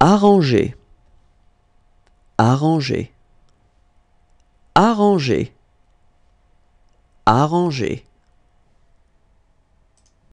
arranger, arranger, arranger, arranger.